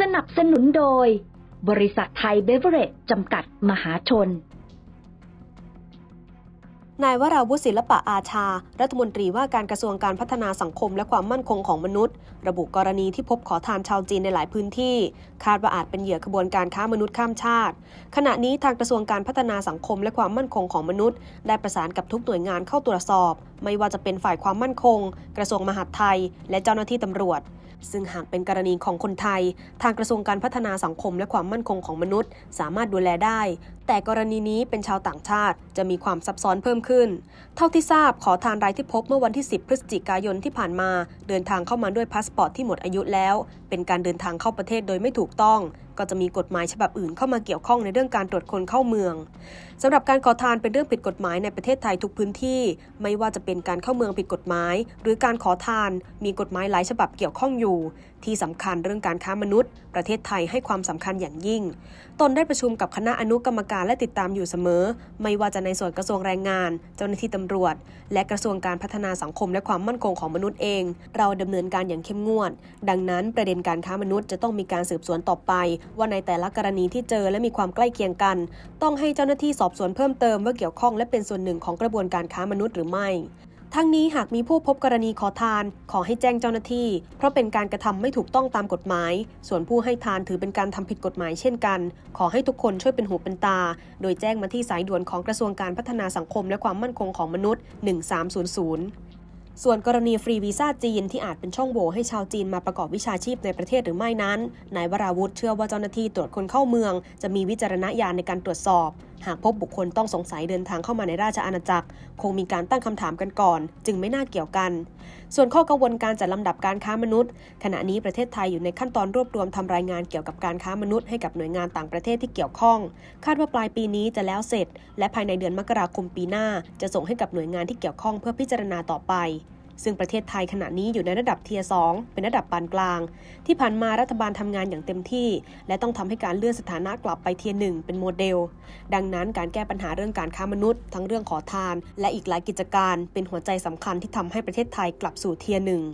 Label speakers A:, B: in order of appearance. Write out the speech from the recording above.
A: สนับสนุนโดย บริษัทไทยเบเวอร์เรจจำกัด มหาชน นายวราวุฒิศิลปะอาชา รัฐมนตรีว่าการกระทรวงการพัฒนาสังคมและความมั่นคงของมนุษย์ ระบุกรณีที่พบขอทานชาวจีนในหลายพื้นที่ คาดว่าอาจเป็นเหยื่อขบวนการค้ามนุษย์ข้ามชาติ ขณะนี้ทางกระทรวงการพัฒนาสังคมและความมั่นคงของมนุษย์ ได้ประสานกับทุกหน่วยงานเข้าตรวจสอบ ไม่ว่าจะเป็นฝ่ายความมั่นคงกระทรวงมหาดไทย และเจ้าหน้าที่ตำรวจซึ่งหากเป็นกรณีของคนไทย ทางกระทรวงการพัฒนาสังคมและความมั่นคงของมนุษย์สามารถดูแลได้ แต่กรณีนี้เป็นชาวต่างชาติจะมีความซับซ้อนเพิ่มขึ้นเท่าที่ทราบขอทานรายที่พบเมื่อวันที่ 10 พฤศจิกายนที่ผ่านมา เดินทางเข้ามาด้วยพาสปอร์ตที่หมดอายุแล้วเป็นการเดินทางเข้าประเทศโดยไม่ถูกต้อง ก็จะมีกฎหมายฉบับอื่นเข้ามาเกี่ยวข้องในเรื่องการตรวจคนเข้าเมืองสำหรับการขอทานเป็นเรื่องผิดกฎหมายในประเทศไทยทุกพื้นที่ ไม่ว่าจะเป็นการเข้าเมืองผิดกฎหมาย หรือการขอทานมีกฎหมายหลายฉบับเกี่ยวข้องอยู่ ที่สำคัญเรื่องการค้ามนุษย์ ประเทศไทยให้ความสำคัญอย่างยิ่งตนได้ประชุมกับคณะอนุกรรมการและติดตามอยู่เสมอ ไม่ว่าจะในส่วนกระทรวงแรงงาน เจ้าหน้าที่ตำรวจ และกระทรวงการพัฒนาสังคมและความมั่นคงของมนุษย์เอง เราดำเนินการอย่างเข้มงวด ดังนั้น ประเด็นนการค้ามนุษย์จะต้องมีการสืบสวนต่อไป ว่าในแต่ละกรณีที่เจอและมีความใกล้เคียงกัน ต้องให้เจ้าหน้าที่สอบสวนเพิ่มเติมว่าเกี่ยวข้องและเป็นส่วนหนึ่งของกระบวนการค้ามนุษย์หรือไม่ ทั้งนี้หากมีผู้พบกรณีขอทาน ขอให้แจ้งเจ้าหน้าที่ เพราะเป็นการกระทำไม่ถูกต้องตามกฎหมาย ส่วนผู้ให้ทานถือเป็นการทำผิดกฎหมายเช่นกัน ขอให้ทุกคนช่วยเป็นหูเป็นตา โดยแจ้งมาที่สายด่วนของกระทรวงการพัฒนาสังคมและความมั่นคงของมนุษย์ 1300ส่วนกรณีฟรีวีซ่าจีน ที่อาจเป็นช่องโหว่ให้ชาวจีนมาประกอบวิชาชีพในประเทศหรือไม่นั้น นายวราวุธเชื่อว่าเจ้าหน้าที่ตรวจคนเข้าเมือง จะมีวิจารณญาณในการตรวจสอบ หากพบบุคคลต้องสงสัยเดินทางเข้ามาในราชอาณาจักร คงมีการตั้งคำถามกันก่อน จึงไม่น่าเกี่ยวกัน ส่วนข้อกังวลการจัดลำดับการค้ามนุษย์ ขณะนี้ประเทศไทยอยู่ในขั้นตอนรวบรวมทำรายงานเกี่ยวกับการค้ามนุษย์ให้กับหน่วยงานต่างประเทศที่เกี่ยวข้อง คาดว่าปลายปีนี้จะแล้วเสร็จ และภายในเดือนมกราคมปีหน้า จะส่งให้กับหน่วยงานที่เกี่ยวข้องเพื่อพิจารณาต่อไปซึ่งประเทศไทยขณะนี้อยู่ในระดับเทียสองเป็นระดับปานกลาง ที่ผ่านมารัฐบาลทำงานอย่างเต็มที่ และต้องทำให้การเลื่อนสถานะกลับไปเทียหนึ่งเป็นโมเดล ดังนั้นการแก้ปัญหาเรื่องการค้ามนุษย์ ทั้งเรื่องขอทานและอีกหลายกิจการ เป็นหัวใจสำคัญที่ทำให้ประเทศไทยกลับสู่เทียหนึ่ง